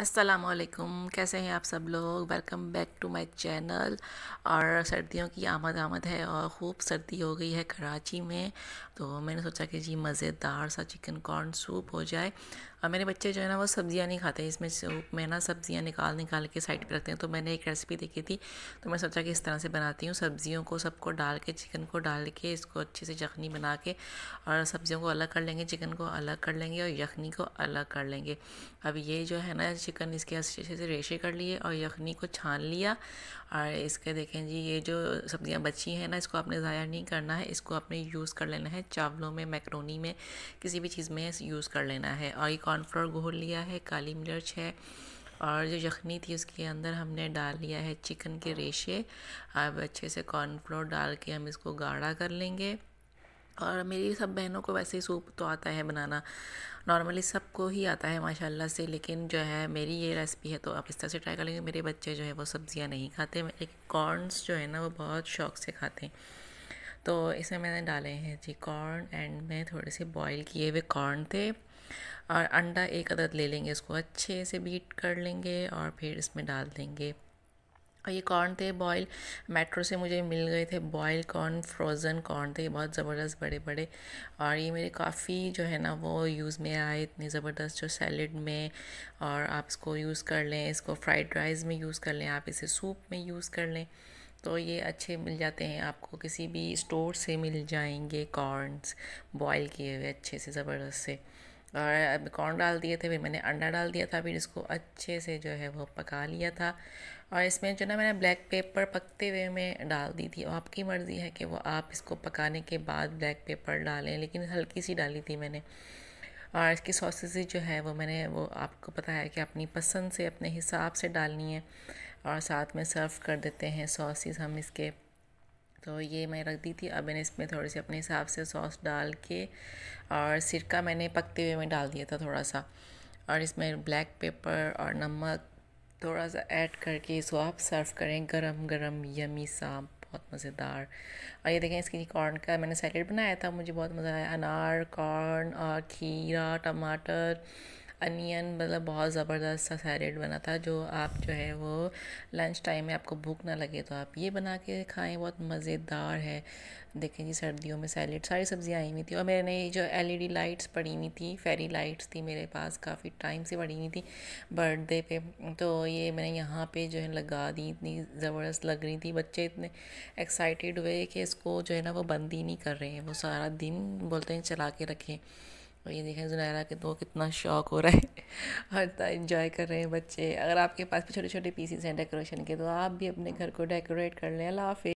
असलकुम कैसे हैं आप सब लोग welcome back to my channel और सर्दियों की आमद आमद है और खूब सर्दी हो गई है कराची में तो मैंने सोचा कि जी मज़ेदार सा चिकन कॉर्न सूप हो जाए और मेरे बच्चे जो है ना वो सब्ज़ियाँ नहीं खाते इसमें सूप में ना सब्ज़ियाँ निकाल निकाल के साइड पर रखते हैं तो मैंने एक रेसिपी देखी थी तो मैं सोचा कि इस तरह से बनाती हूँ सब्ज़ियों को सबको डाल के चिकन को डाल के इसको अच्छे से यखनी बना के और सब्ज़ियों को अलग कर लेंगे चिकन को अलग कर लेंगे और यखनी को अलग कर लेंगे अब ये जो है ना चिकन इसके अच्छे से रेशे कर लिए और यखनी को छान लिया और इसके देखें जी ये जो सब्ज़ियाँ बची हैं ना इसको आपने ज़ाया नहीं करना है इसको आपने यूज़ कर लेना है चावलों में मैक्रोनी में किसी भी चीज़ में यूज़ कर लेना है और ये कॉर्नफ्लोर घोल लिया है काली मिर्च है और जो यखनी थी उसके अंदर हमने डाल लिया है चिकन के रेशे अब अच्छे से कॉर्नफ्लोर डाल के हम इसको गाढ़ा कर लेंगे और मेरी सब बहनों को वैसे सूप तो आता है बनाना नॉर्मली सबको ही आता है माशाल्लाह से लेकिन जो है मेरी ये रेसिपी है तो आप इस तरह से ट्राई कर लेंगे मेरे बच्चे जो है वो सब्ज़ियाँ नहीं खाते मेरे कॉर्नस जो है ना वो बहुत शौक से खाते हैं तो इसमें मैंने डाले हैं जी कॉर्न एंड में थोड़े से बॉईल किए हुए कॉर्न थे और अंडा एक अदद ले लेंगे इसको अच्छे से बीट कर लेंगे और फिर इसमें डाल देंगे और ये कॉर्न थे बॉयल मेट्रो से मुझे मिल गए थे बॉयल कॉर्न फ्रोज़न कॉर्न थे बहुत ज़बरदस्त बड़े बड़े और ये मेरे काफ़ी जो है ना वो यूज़ में आए इतने ज़बरदस्त जो सैलड में और आप इसको यूज़ कर लें इसको फ्राइड राइस में यूज़ कर लें आप इसे सूप में यूज़ कर लें तो ये अच्छे मिल जाते हैं आपको किसी भी स्टोर से मिल जाएंगे कॉर्नस बॉयल किए हुए अच्छे से ज़बरदस्त से और कॉर्न डाल दिए थे फिर मैंने अंडा डाल दिया था फिर इसको अच्छे से जो है वो पका लिया था और इसमें जो ना मैंने ब्लैक पेपर पकते हुए में डाल दी थी आपकी मर्ज़ी है कि वो आप इसको पकाने के बाद ब्लैक पेपर डालें लेकिन हल्की सी डाली थी मैंने और इसकी सॉसेज जो है वो मैंने वो आपको पता है कि अपनी पसंद से अपने हिसाब से डालनी है और साथ में सर्व कर देते हैं सॉसेस हम इसके तो ये मैं रख दी थी अब मैंने इसमें थोड़ी सी अपने हिसाब से सॉस डाल के और सिरका मैंने पकते हुए में डाल दिया था थोड़ा सा और इसमें ब्लैक पेपर और नमक थोड़ा सा ऐड करके इसको आप सर्व करें गरम गरम यमी सा बहुत मज़ेदार और ये देखें लिए कॉर्न का मैंने सैलड बनाया था मुझे बहुत मज़ा आया अनार कॉर्न और खीरा टमाटर अनियन मतलब बहुत ज़बरदस्त सा सैलेड बना था जो आप जो है वो लंच टाइम में आपको भूख ना लगे तो आप ये बना के खाएं बहुत मज़ेदार है देखें जी सर्दियों में सैलेड सारी सब्ज़ियाँ आई हुई थी और मैंने जो एलईडी लाइट्स पड़ी हुई थी फेरी लाइट्स थी मेरे पास काफ़ी टाइम से पड़ी हुई थी बर्थडे पे तो ये मैंने यहाँ पे जो है लगा दी इतनी ज़बरदस्त लग रही थी बच्चे इतने एक्साइटेड हुए कि इसको जो है ना वो बंद ही नहीं कर रहे हैं वो सारा दिन बोलते हैं चला के रखें और ये देखें जुनैरा के दो कितना शौक हो रहा है और इतना इन्जॉय कर रहे हैं बच्चे अगर आपके पास भी छोटे छोटे पीसीस हैं डेकोरेशन के तो आप भी अपने घर को डेकोरेट कर लें अल्लाह हाफि